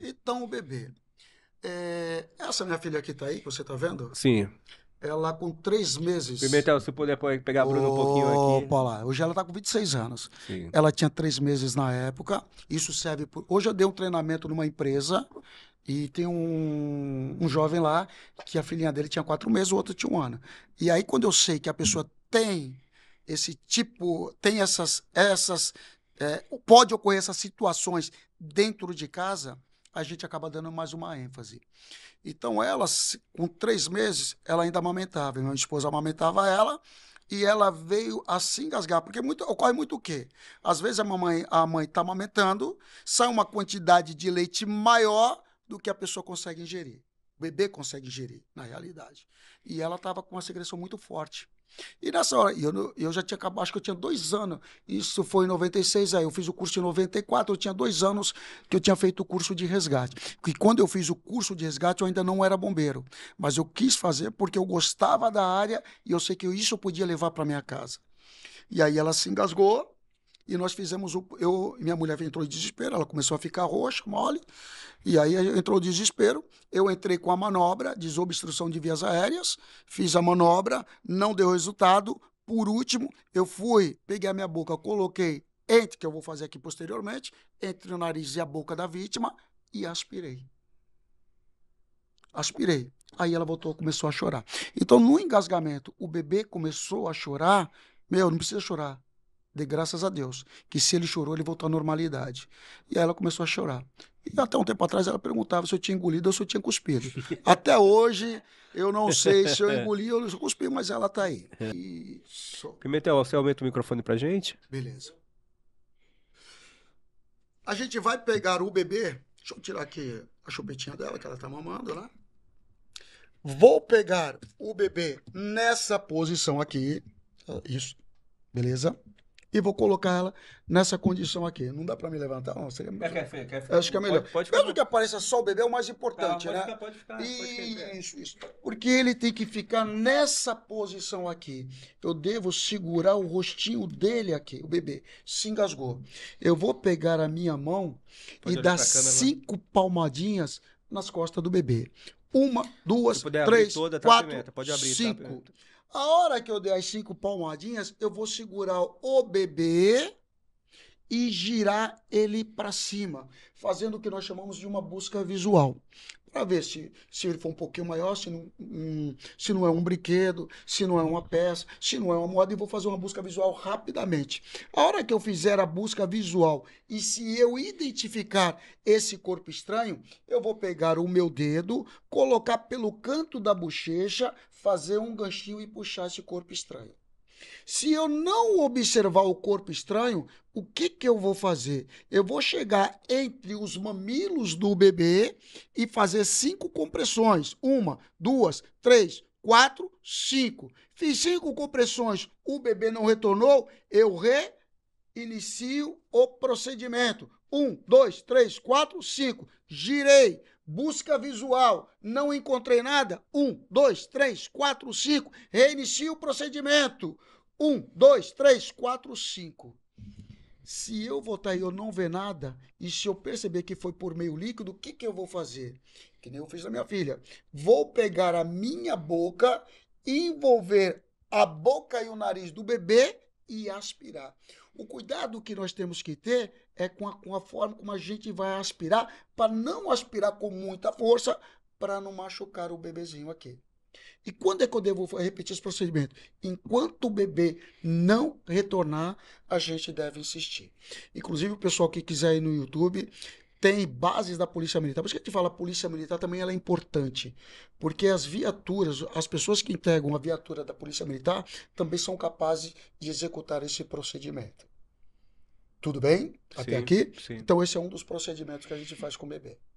Então, o bebê. É, essa minha filha aqui está aí, que você está vendo? Sim. Ela com três meses. Pimentel, então, se puder pegar a Bruna um pouquinho aqui. Opa lá, hoje ela está com 26 anos. Sim. Ela tinha três meses na época. Isso serve por. Hoje eu dei um treinamento numa empresa e tem um, um jovem lá que a filhinha dele tinha quatro meses, o outro tinha um ano. E aí, quando eu sei que a pessoa tem esse tipo, tem essas. essas é, pode ocorrer essas situações dentro de casa, a gente acaba dando mais uma ênfase. Então, ela, com três meses, ela ainda amamentava. Minha esposa amamentava ela e ela veio a se engasgar. Porque muito, ocorre muito o quê? Às vezes a, mamãe, a mãe está amamentando, sai uma quantidade de leite maior do que a pessoa consegue ingerir. O bebê consegue ingerir, na realidade. E ela estava com uma secreção muito forte. E nessa hora, eu, eu já tinha acabado, acho que eu tinha dois anos. Isso foi em 96, aí eu fiz o curso em 94, eu tinha dois anos que eu tinha feito o curso de resgate. E quando eu fiz o curso de resgate, eu ainda não era bombeiro. Mas eu quis fazer porque eu gostava da área e eu sei que isso eu podia levar para minha casa. E aí ela se engasgou, e nós fizemos o. Eu, minha mulher entrou em desespero, ela começou a ficar roxa, mole, e aí entrou o desespero. Eu entrei com a manobra, desobstrução de vias aéreas, fiz a manobra, não deu resultado. Por último, eu fui, peguei a minha boca, coloquei entre, que eu vou fazer aqui posteriormente, entre o nariz e a boca da vítima e aspirei. Aspirei. Aí ela voltou, começou a chorar. Então, no engasgamento, o bebê começou a chorar. Meu, não precisa chorar de graças a Deus, que se ele chorou, ele voltou à normalidade. E aí ela começou a chorar. E até um tempo atrás ela perguntava se eu tinha engolido ou se eu tinha cuspido. até hoje, eu não sei se eu engoli ou se eu cuspi, mas ela está aí. É. E... Pimentel, você aumenta o microfone pra gente? Beleza. A gente vai pegar o bebê. Deixa eu tirar aqui a chupetinha dela, que ela está mamando, né? Vou pegar o bebê nessa posição aqui. Isso. Beleza? e vou colocar ela nessa condição aqui. Não dá para me levantar, não. Seria melhor. quer, quer Acho que é melhor. Pode, pode Mesmo que apareça só o bebê, é o mais importante, ah, né? Ficar, pode ficar, isso, isso. Porque ele tem que ficar nessa posição aqui. Eu devo segurar o rostinho dele aqui, o bebê. Se engasgou. Eu vou pegar a minha mão pode e dar né? cinco palmadinhas nas costas do bebê. Uma, duas, três, toda, tá quatro, pimenta, tá, cinco. Tá a hora que eu der as cinco palmadinhas, eu vou segurar o bebê e girar ele para cima, fazendo o que nós chamamos de uma busca visual para ver se, se ele for um pouquinho maior, se não, se não é um brinquedo, se não é uma peça, se não é uma moda, e vou fazer uma busca visual rapidamente. A hora que eu fizer a busca visual e se eu identificar esse corpo estranho, eu vou pegar o meu dedo, colocar pelo canto da bochecha, fazer um ganchinho e puxar esse corpo estranho. Se eu não observar o corpo estranho, o que, que eu vou fazer? Eu vou chegar entre os mamilos do bebê e fazer cinco compressões. Uma, duas, três, quatro, cinco. Fiz cinco compressões, o bebê não retornou, eu reinicio o procedimento. Um, dois, três, quatro, cinco. Girei Busca visual, não encontrei nada. Um, dois, três, quatro, cinco. reinicia o procedimento. Um, dois, três, quatro, cinco. Se eu voltar e eu não ver nada, e se eu perceber que foi por meio líquido, o que, que eu vou fazer? Que nem eu fiz na minha filha. Vou pegar a minha boca, envolver a boca e o nariz do bebê e aspirar. O cuidado que nós temos que ter é com a, com a forma como a gente vai aspirar, para não aspirar com muita força, para não machucar o bebezinho aqui. E quando é que eu devo repetir esse procedimento? Enquanto o bebê não retornar, a gente deve insistir. Inclusive, o pessoal que quiser ir no YouTube, tem bases da polícia militar. Por isso que a gente fala a polícia militar também ela é importante, porque as viaturas, as pessoas que integram a viatura da polícia militar também são capazes de executar esse procedimento. Tudo bem? Até sim, aqui? Sim. Então esse é um dos procedimentos que a gente faz com o bebê.